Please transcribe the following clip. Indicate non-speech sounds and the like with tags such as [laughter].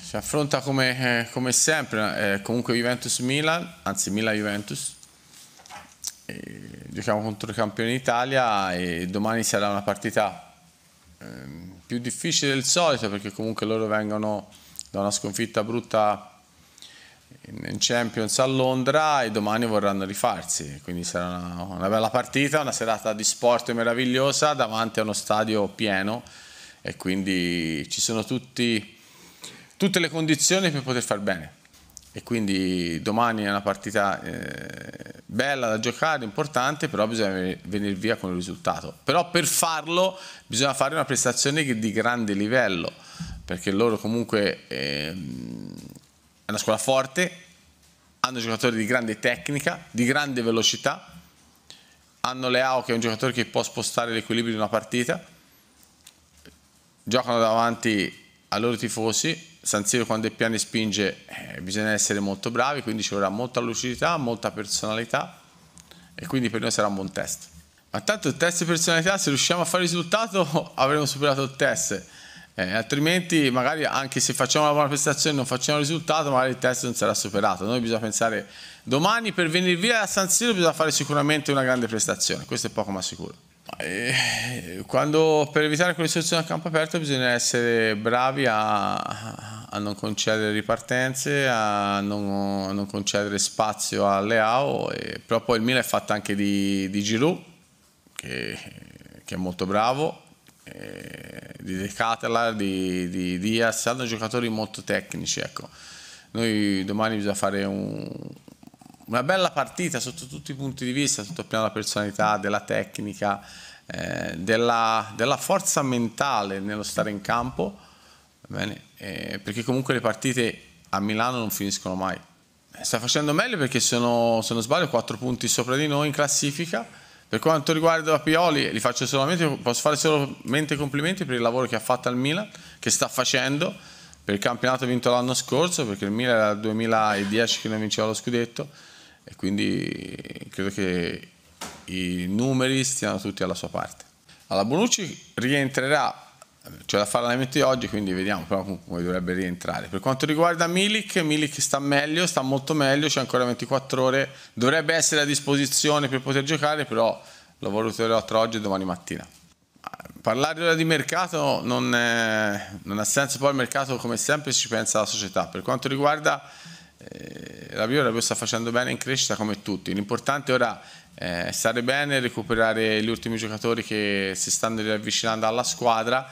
si affronta come, eh, come sempre, eh, comunque Juventus-Milan, anzi Milan-Juventus. Giochiamo contro i campioni d'Italia e domani sarà una partita ehm, più difficile del solito perché comunque loro vengono da una sconfitta brutta in Champions a Londra e domani vorranno rifarsi, quindi sarà una, una, bella partita, una serata di sport meravigliosa davanti a uno stadio pieno e quindi ci sono tutti tutte le condizioni per poter far bene. E quindi domani è una partita eh, bella da giocare, importante, però bisogna venire via con il risultato. Però per farlo bisogna fare una prestazione di grande livello, perché loro comunque eh, è una scuola forte, hanno giocatori di grande tecnica, di grande velocità, hanno Leao che è un giocatore che può spostare l'equilibrio di una partita, giocano davanti ai loro tifosi San Siro quando è piano e spinge eh, bisogna essere molto bravi, quindi ci vorrà molta lucidità, molta personalità e quindi per noi sarà un buon test. Ma tanto il test di personalità, se riusciamo a fare risultato [laughs] avremo superato il test, eh, altrimenti magari anche se facciamo una buona prestazione e non facciamo risultato, magari il test non sarà superato. Noi bisogna pensare domani per venire via da San Siro bisogna fare sicuramente una grande prestazione, questo è poco ma sicuro. Eh, quando, per evitare quelle situazioni a campo aperto bisogna essere bravi a, a non concedere ripartenze, a non, a non concedere spazio a Leao, e, però poi il Milan è fatto anche di, di Giroud, che, che, è molto bravo, e, di De Catalar, di, di Diaz, hanno giocatori molto tecnici. Ecco. Noi domani bisogna fare un, una bella partita sotto tutti i punti di vista, sotto il piano della personalità, della tecnica, eh, della, della forza mentale nello stare in campo eh, perché comunque le partite a Milano non finiscono mai. Eh, sta facendo meglio perché sono, se non sbaglio, 4 punti sopra di noi in classifica. Per quanto riguarda Pioli, gli faccio solamente, posso fare solamente complimenti per il lavoro che ha fatto al Milan, che sta facendo, per il campionato vinto l'anno scorso, perché il Milan era il 2010 che non vinceva lo scudetto, e quindi eh, credo che i numeri stiano tutti alla sua parte. Alla Bonucci rientrerà c'è da fare l'allenamento di oggi, quindi vediamo però come dovrebbe rientrare. Per quanto riguarda Milik, Milik sta meglio, sta molto meglio, c'è ancora 24 ore, dovrebbe essere a disposizione per poter giocare, però lo valuterò tra oggi e domani mattina. Parlare ora di mercato non, è, non, ha senso, poi il mercato come sempre ci pensa la società. Per quanto riguarda eh, la Viola, sta facendo bene in crescita come tutti, l'importante ora eh, stare bene, recuperare gli ultimi giocatori che si stanno riavvicinando alla squadra.